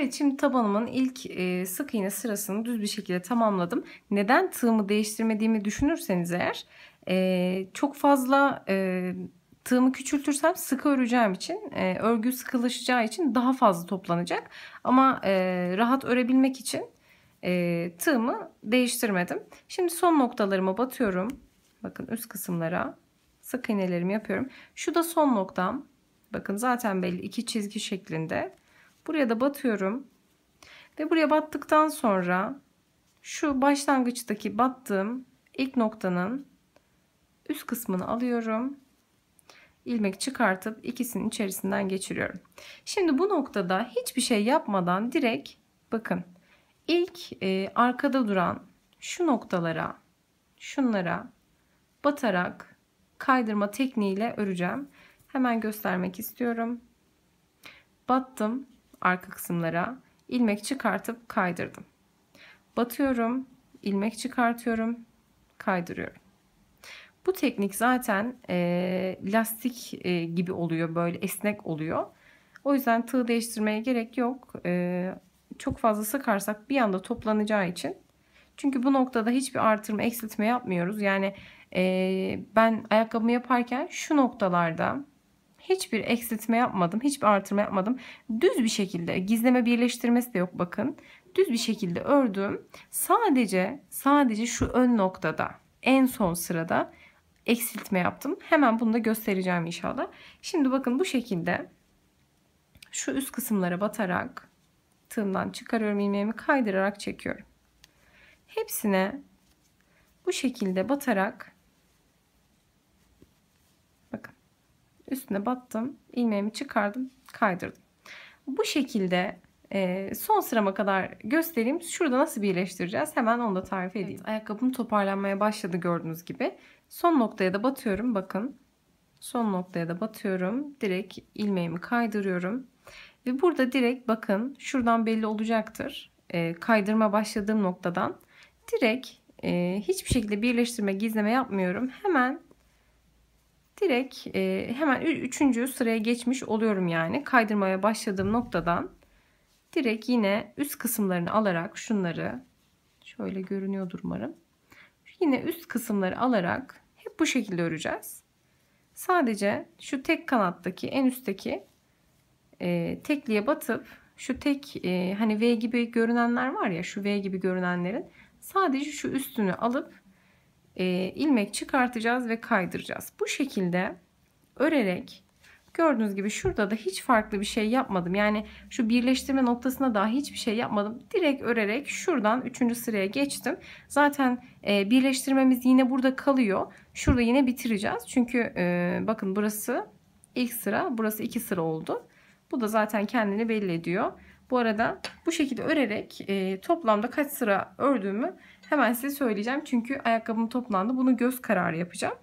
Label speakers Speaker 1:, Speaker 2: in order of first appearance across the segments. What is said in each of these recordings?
Speaker 1: Evet şimdi tabanımın ilk e, sık iğne sırasını düz bir şekilde tamamladım. Neden tığımı değiştirmediğimi düşünürseniz eğer e, çok fazla e, tığımı küçültürsem sıkı öreceğim için e, örgü sıkılaşacağı için daha fazla toplanacak. Ama e, rahat örebilmek için e, tığımı değiştirmedim. Şimdi son noktalarıma batıyorum. Bakın üst kısımlara sık iğnelerimi yapıyorum. Şu da son noktam. Bakın zaten belli iki çizgi şeklinde. Buraya da batıyorum. Ve buraya battıktan sonra şu başlangıçtaki battığım ilk noktanın üst kısmını alıyorum. İlmek çıkartıp ikisinin içerisinden geçiriyorum. Şimdi bu noktada hiçbir şey yapmadan direkt bakın ilk e, arkada duran şu noktalara şunlara batarak kaydırma tekniğiyle öreceğim. Hemen göstermek istiyorum. Battım arka kısımlara ilmek çıkartıp kaydırdım. Batıyorum, ilmek çıkartıyorum, kaydırıyorum. Bu teknik zaten e, lastik e, gibi oluyor, böyle esnek oluyor. O yüzden tığ değiştirmeye gerek yok. E, çok fazla sıkarsak bir anda toplanacağı için. Çünkü bu noktada hiçbir artırma, eksiltme yapmıyoruz. Yani e, ben ayakkabımı yaparken şu noktalarda Hiçbir eksiltme yapmadım. Hiçbir artırma yapmadım. Düz bir şekilde gizleme birleştirmesi de yok bakın. Düz bir şekilde ördüm. Sadece sadece şu ön noktada en son sırada eksiltme yaptım. Hemen bunu da göstereceğim inşallah. Şimdi bakın bu şekilde şu üst kısımlara batarak tığımdan çıkarıyorum ilmeğimi kaydırarak çekiyorum. Hepsine bu şekilde batarak üstüne battım. ilmeğimi çıkardım. Kaydırdım. Bu şekilde e, son sırama kadar göstereyim. Şurada nasıl birleştireceğiz hemen onu da tarif edeyim. Evet, ayakkabım toparlanmaya başladı gördüğünüz gibi. Son noktaya da batıyorum. Bakın son noktaya da batıyorum. Direkt ilmeğimi kaydırıyorum. Ve burada direkt bakın şuradan belli olacaktır. E, kaydırma başladığım noktadan direkt e, hiçbir şekilde birleştirme gizleme yapmıyorum. Hemen direkt e, hemen üçüncü sıraya geçmiş oluyorum yani. Kaydırmaya başladığım noktadan direkt yine üst kısımlarını alarak şunları şöyle görünüyordur umarım. Yine üst kısımları alarak hep bu şekilde öreceğiz. Sadece şu tek kanattaki en üstteki e, tekliğe batıp şu tek e, hani V gibi görünenler var ya şu V gibi görünenlerin sadece şu üstünü alıp e, ilmek çıkartacağız ve kaydıracağız. Bu şekilde örerek gördüğünüz gibi şurada da hiç farklı bir şey yapmadım. Yani şu birleştirme noktasına daha hiçbir şey yapmadım. Direkt örerek şuradan 3. sıraya geçtim. Zaten e, birleştirmemiz yine burada kalıyor. Şurada yine bitireceğiz. Çünkü e, bakın burası ilk sıra, burası 2 sıra oldu. Bu da zaten kendini belli ediyor. Bu arada bu şekilde örerek toplamda kaç sıra ördüğümü Hemen size söyleyeceğim çünkü ayakkabım toplandı. Bunu göz kararı yapacağım.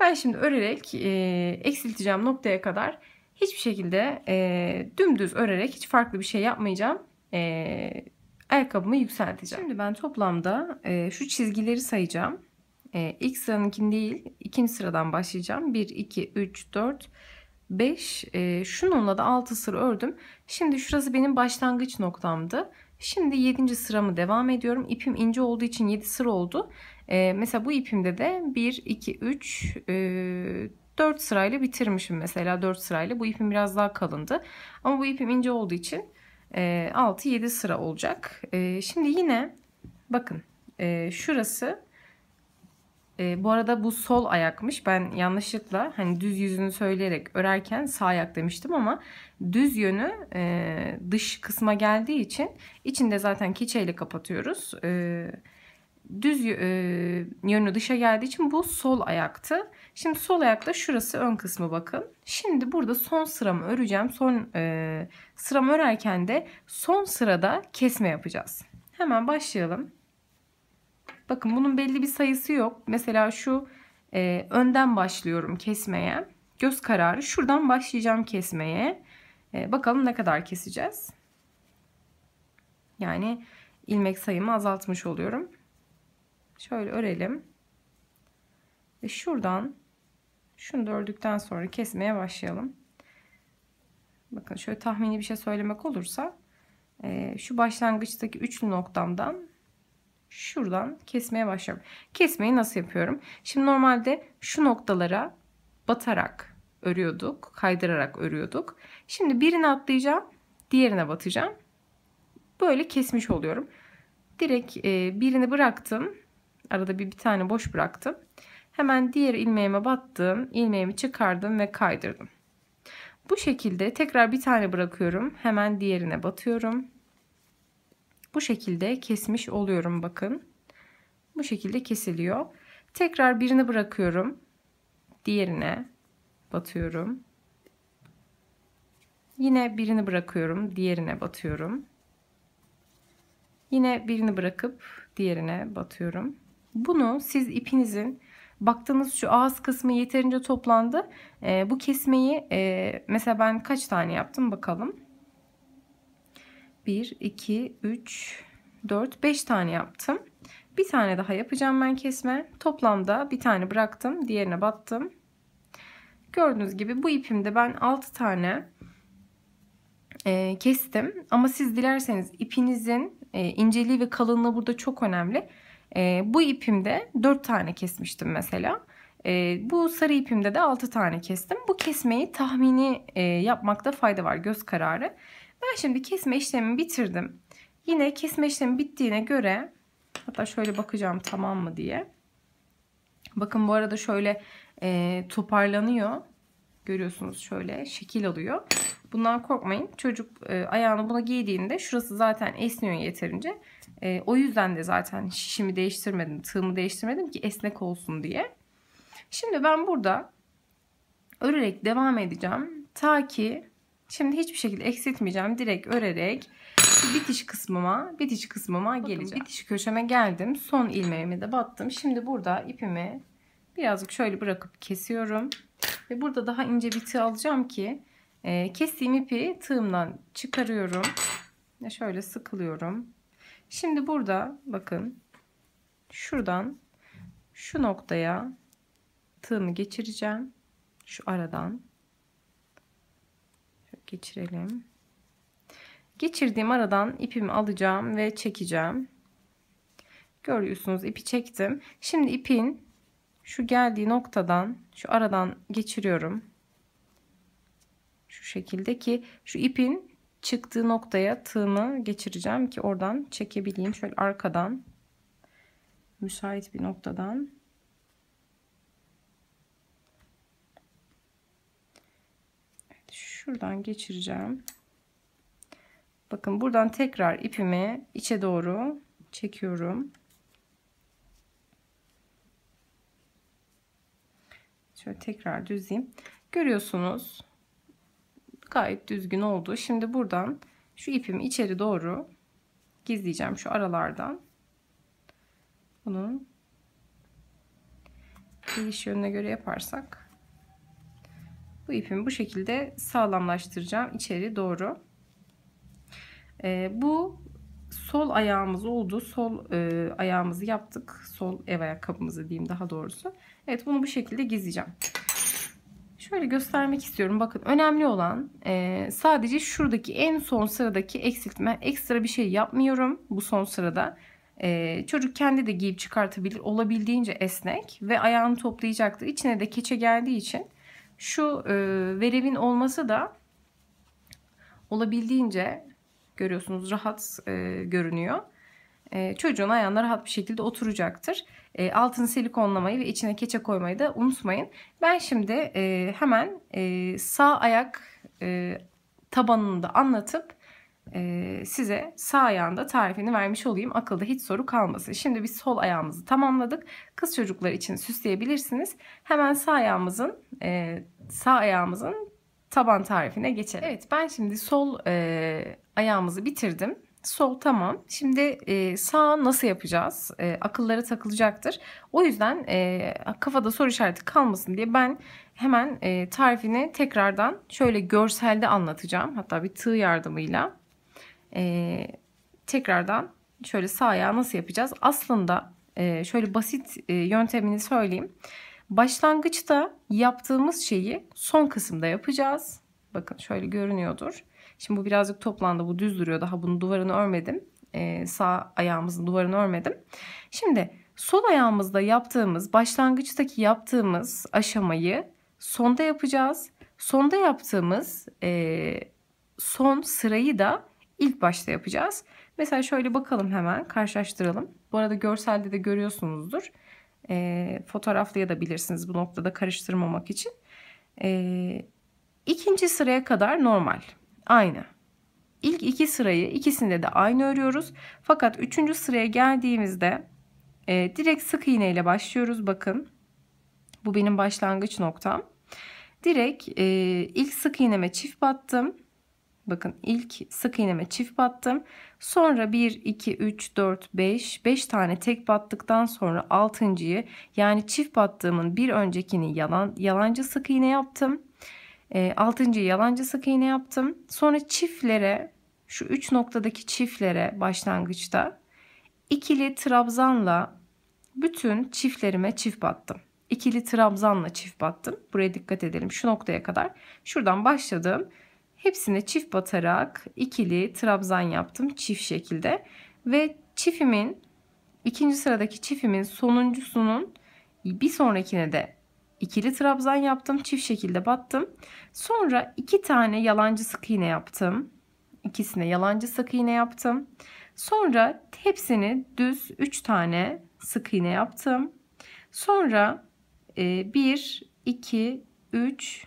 Speaker 1: Ben şimdi örerek e, eksilteceğim noktaya kadar hiçbir şekilde e, dümdüz örerek hiç farklı bir şey yapmayacağım. E, ayakkabımı yükselteceğim. Şimdi ben toplamda e, şu çizgileri sayacağım. E, ilk sıranınkin değil ikinci sıradan başlayacağım. 1, 2, 3, 4, 5. E, şununla da 6 sıra ördüm. Şimdi şurası benim başlangıç noktamdı. Şimdi 7. sıramı devam ediyorum. İpim ince olduğu için 7 sıra oldu. Ee, mesela bu ipimde de 1, 2, 3, e, 4 sırayla bitirmişim mesela 4 sırayla. Bu ipim biraz daha kalındı. Ama bu ipim ince olduğu için e, 6-7 sıra olacak. E, şimdi yine bakın e, şurası e, bu arada bu sol ayakmış. Ben yanlışlıkla hani düz yüzünü söyleyerek örerken sağ ayak demiştim ama düz yönü e, dış kısma geldiği için içinde zaten keçeyle kapatıyoruz. E, düz e, yönü dışa geldiği için bu sol ayaktı. Şimdi sol ayakta şurası ön kısmı bakın. Şimdi burada son sıramı öreceğim. Son e, sıramı örerken de son sırada kesme yapacağız. Hemen başlayalım. Bakın bunun belli bir sayısı yok. Mesela şu e, önden başlıyorum kesmeye. Göz kararı şuradan başlayacağım kesmeye. E, bakalım ne kadar keseceğiz. Yani ilmek sayımı azaltmış oluyorum. Şöyle örelim. Ve şuradan şunu da ördükten sonra kesmeye başlayalım. Bakın şöyle tahmini bir şey söylemek olursa e, şu başlangıçtaki üçlü noktamdan şuradan kesmeye başlıyorum. Kesmeyi nasıl yapıyorum? Şimdi normalde şu noktalara batarak örüyorduk. Kaydırarak örüyorduk. Şimdi birini atlayacağım. Diğerine batacağım. Böyle kesmiş oluyorum. Direkt e, birini bıraktım. Arada bir, bir tane boş bıraktım. Hemen diğer ilmeğime battım. ilmeğimi çıkardım ve kaydırdım. Bu şekilde tekrar bir tane bırakıyorum. Hemen diğerine batıyorum. Bu şekilde kesmiş oluyorum bakın. Bu şekilde kesiliyor. Tekrar birini bırakıyorum. Diğerine batıyorum. Yine birini bırakıyorum. Diğerine batıyorum. Yine birini bırakıp diğerine batıyorum. Bunu siz ipinizin baktığınız şu ağız kısmı yeterince toplandı. E, bu kesmeyi e, mesela ben kaç tane yaptım bakalım. 1, 2, 3, 4, 5 tane yaptım. Bir tane daha yapacağım ben kesme. Toplamda bir tane bıraktım. Diğerine battım. Gördüğünüz gibi bu ipimde ben 6 tane e, kestim. Ama siz dilerseniz ipinizin e, inceliği ve kalınlığı burada çok önemli. E, bu ipimde 4 tane kesmiştim mesela. E, bu sarı ipimde de 6 tane kestim. Bu kesmeyi tahmini e, yapmakta fayda var göz kararı. Ben şimdi kesme işlemimi bitirdim. Yine kesme işlemi bittiğine göre hatta şöyle bakacağım tamam mı diye. Bakın bu arada şöyle e, toparlanıyor. Görüyorsunuz şöyle şekil alıyor. Bundan korkmayın. Çocuk e, ayağını buna giydiğinde şurası zaten esniyor yeterince. E, o yüzden de zaten şişimi değiştirmedim, tığımı değiştirmedim ki esnek olsun diye. Şimdi ben burada örerek devam edeceğim. Ta ki Şimdi hiçbir şekilde eksiltmeyeceğim. Direkt örerek bitiş kısmıma, bitiş kısmıma Bakın, geleceğim. Bitiş köşeme geldim. Son ilmeğimi de battım. Şimdi burada ipimi birazcık şöyle bırakıp kesiyorum. Ve burada daha ince bir tığ alacağım ki e, kestiğim ipi tığımdan çıkarıyorum. Ve şöyle sıkılıyorum. Şimdi burada bakın şuradan şu noktaya tığımı geçireceğim. Şu aradan geçirelim. Geçirdiğim aradan ipimi alacağım ve çekeceğim. Görüyorsunuz ipi çektim. Şimdi ipin şu geldiği noktadan şu aradan geçiriyorum. Şu şekilde ki şu ipin çıktığı noktaya tığımı geçireceğim ki oradan çekebileyim. Şöyle arkadan müsait bir noktadan şuradan geçireceğim. Bakın buradan tekrar ipimi içe doğru çekiyorum. Şöyle tekrar düzeyim. Görüyorsunuz gayet düzgün oldu. Şimdi buradan şu ipimi içeri doğru gizleyeceğim şu aralardan. Bunun geliş yönüne göre yaparsak bu ipimi bu şekilde sağlamlaştıracağım içeri doğru. Ee, bu sol ayağımız oldu. Sol e, ayağımızı yaptık. Sol ev ayakkabımızı diyeyim daha doğrusu. Evet bunu bu şekilde gizleyeceğim. Şöyle göstermek istiyorum. Bakın önemli olan e, sadece şuradaki en son sıradaki eksiltme. Ekstra bir şey yapmıyorum bu son sırada. E, çocuk kendi de giyip çıkartabilir. Olabildiğince esnek ve ayağını toplayacaktır. İçine de keçe geldiği için şu e, verevin olması da olabildiğince görüyorsunuz rahat e, görünüyor. E, çocuğun ayağına rahat bir şekilde oturacaktır. E, altını silikonlamayı ve içine keçe koymayı da unutmayın. Ben şimdi e, hemen e, sağ ayak e, tabanını da anlatıp ee, size sağ ayağında tarifini vermiş olayım. Akılda hiç soru kalmasın. Şimdi biz sol ayağımızı tamamladık. Kız çocuklar için süsleyebilirsiniz. Hemen sağ ayağımızın e, sağ ayağımızın taban tarifine geçelim. Evet ben şimdi sol e, ayağımızı bitirdim. Sol tamam. Şimdi e, sağ nasıl yapacağız? akıllara takılacaktır. O yüzden kafada soru işareti kalmasın diye ben hemen tarifini tekrardan şöyle görselde anlatacağım. Hatta bir tığ yardımıyla e, tekrardan şöyle sağ ayağı nasıl yapacağız? Aslında e, şöyle basit e, yöntemini söyleyeyim. Başlangıçta yaptığımız şeyi son kısımda yapacağız. Bakın şöyle görünüyordur. Şimdi bu birazcık toplandı. Bu düz duruyor. Daha bunun duvarını örmedim. Ee, sağ ayağımızın duvarını örmedim. Şimdi sol ayağımızda yaptığımız, başlangıçtaki yaptığımız aşamayı sonda yapacağız. Sonda yaptığımız e, son sırayı da ilk başta yapacağız. Mesela şöyle bakalım hemen karşılaştıralım. Bu arada görselde de görüyorsunuzdur. E, ee, bilirsiniz bu noktada karıştırmamak için. E, ikinci sıraya kadar normal. Aynı. İlk iki sırayı ikisinde de aynı örüyoruz. Fakat üçüncü sıraya geldiğimizde e, direkt sık iğne ile başlıyoruz. Bakın bu benim başlangıç noktam. Direkt e, ilk sık iğneme çift battım. Bakın ilk sık iğneme çift battım. Sonra 1, 2, 3, 4, 5, 5 tane tek battıktan sonra 6.yı yani çift battığımın bir öncekini yalan, yalancı sık iğne yaptım. E, yalancı sık iğne yaptım. Sonra çiftlere şu 3 noktadaki çiftlere başlangıçta ikili trabzanla bütün çiftlerime çift battım. İkili trabzanla çift battım. Buraya dikkat edelim şu noktaya kadar. Şuradan başladım. Hepsini çift batarak ikili trabzan yaptım çift şekilde. Ve çifimin ikinci sıradaki çifimin sonuncusunun bir sonrakine de ikili trabzan yaptım. Çift şekilde battım. Sonra iki tane yalancı sık iğne yaptım. İkisine yalancı sık iğne yaptım. Sonra hepsini düz 3 tane sık iğne yaptım. Sonra 1, 2, 3,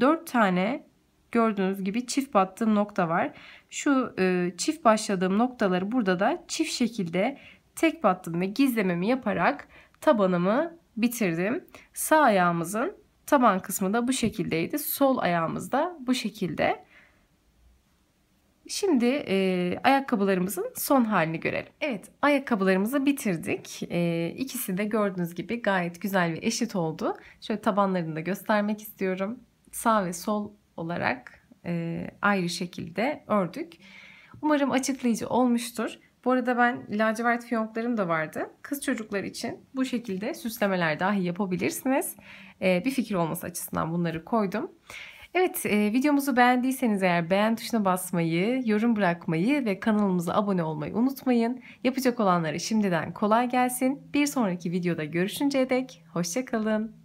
Speaker 1: 4 tane gördüğünüz gibi çift battığım nokta var. Şu e, çift başladığım noktaları burada da çift şekilde tek battım ve gizlememi yaparak tabanımı bitirdim. Sağ ayağımızın taban kısmı da bu şekildeydi. Sol ayağımız da bu şekilde. Şimdi e, ayakkabılarımızın son halini görelim. Evet ayakkabılarımızı bitirdik. E, ikisi de gördüğünüz gibi gayet güzel ve eşit oldu. Şöyle tabanlarını da göstermek istiyorum. Sağ ve sol olarak e, ayrı şekilde ördük. Umarım açıklayıcı olmuştur. Bu arada ben lacivert fiyonklarım da vardı. Kız çocuklar için bu şekilde süslemeler dahi yapabilirsiniz. Ee, bir fikir olması açısından bunları koydum. Evet e, videomuzu beğendiyseniz eğer beğen tuşuna basmayı, yorum bırakmayı ve kanalımıza abone olmayı unutmayın. Yapacak olanlara şimdiden kolay gelsin. Bir sonraki videoda görüşünceye dek hoşçakalın.